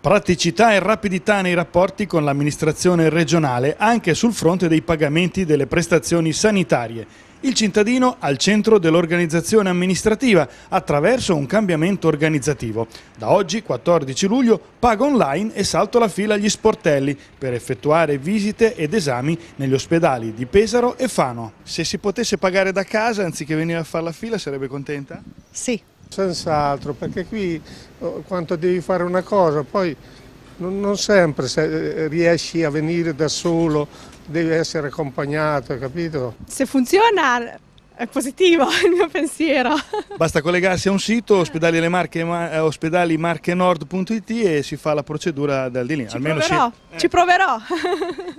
Praticità e rapidità nei rapporti con l'amministrazione regionale anche sul fronte dei pagamenti delle prestazioni sanitarie. Il cittadino al centro dell'organizzazione amministrativa attraverso un cambiamento organizzativo. Da oggi, 14 luglio, pago online e salto la fila agli sportelli per effettuare visite ed esami negli ospedali di Pesaro e Fano. Se si potesse pagare da casa anziché venire a fare la fila sarebbe contenta? Sì. Senz'altro, perché qui oh, quanto devi fare una cosa, poi non, sempre eh, riesci a venire da solo, devi essere accompagnato, capito? Se funziona è positivo il mio pensiero. Basta collegarsi a un sito ospedalimarchenord.it eh, e si fa la procedura dal di lì. Ci Almeno proverò, si... eh. ci proverò.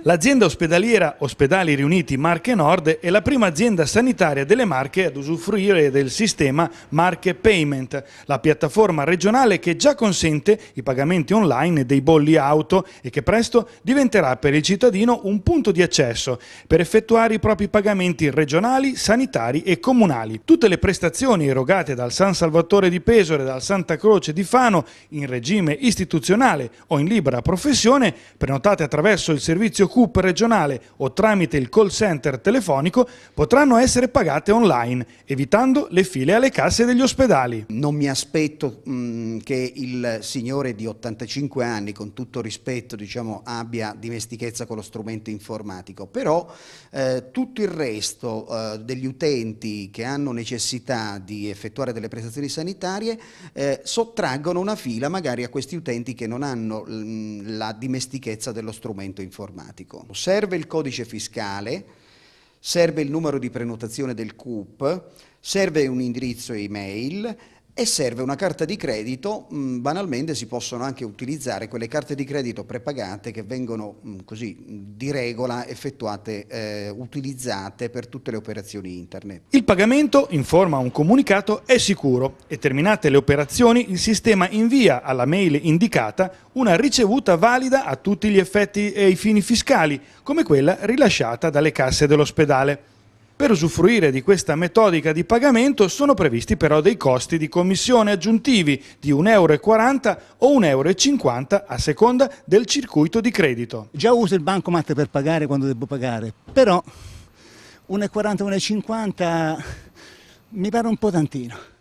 L'azienda ospedaliera Ospedali Riuniti Marche Nord è la prima azienda sanitaria delle Marche ad usufruire del sistema Marche Payment, la piattaforma regionale che già consente i pagamenti online dei bolli auto e che presto diventerà per il cittadino un punto di accesso per effettuare i propri pagamenti regionali, sanitari militari e comunali. Tutte le prestazioni erogate dal San Salvatore di Pesore e dal Santa Croce di Fano in regime istituzionale o in libera professione, prenotate attraverso il servizio CUP regionale o tramite il call center telefonico, potranno essere pagate online, evitando le file alle casse degli ospedali. Non mi aspetto mh, mm, che il signore di 85 anni, con tutto rispetto, diciamo, abbia dimestichezza con lo strumento informatico, però eh, tutto il resto eh, degli utenti utenti che hanno necessità di effettuare delle prestazioni sanitarie eh, sottraggono una fila magari a questi utenti che non hanno mm, la dimestichezza dello strumento informatico. Serve il codice fiscale, serve il numero di prenotazione del CUP, serve un indirizzo email, e serve una carta di credito, mm, banalmente si possono anche utilizzare quelle carte di credito prepagate che vengono mm, così di regola effettuate, eh, utilizzate per tutte le operazioni internet. Il pagamento, informa un comunicato, è sicuro e terminate le operazioni il sistema invia alla mail indicata una ricevuta valida a tutti gli effetti e i fini fiscali, come quella rilasciata dalle casse dell'ospedale. Per usufruire di questa metodica di pagamento sono previsti però dei costi di commissione aggiuntivi di 1,40 euro o 1,50 euro a seconda del circuito di credito. Già uso il bancomat per pagare quando devo pagare, però 1,40 1,50 mi pare un po' tantino.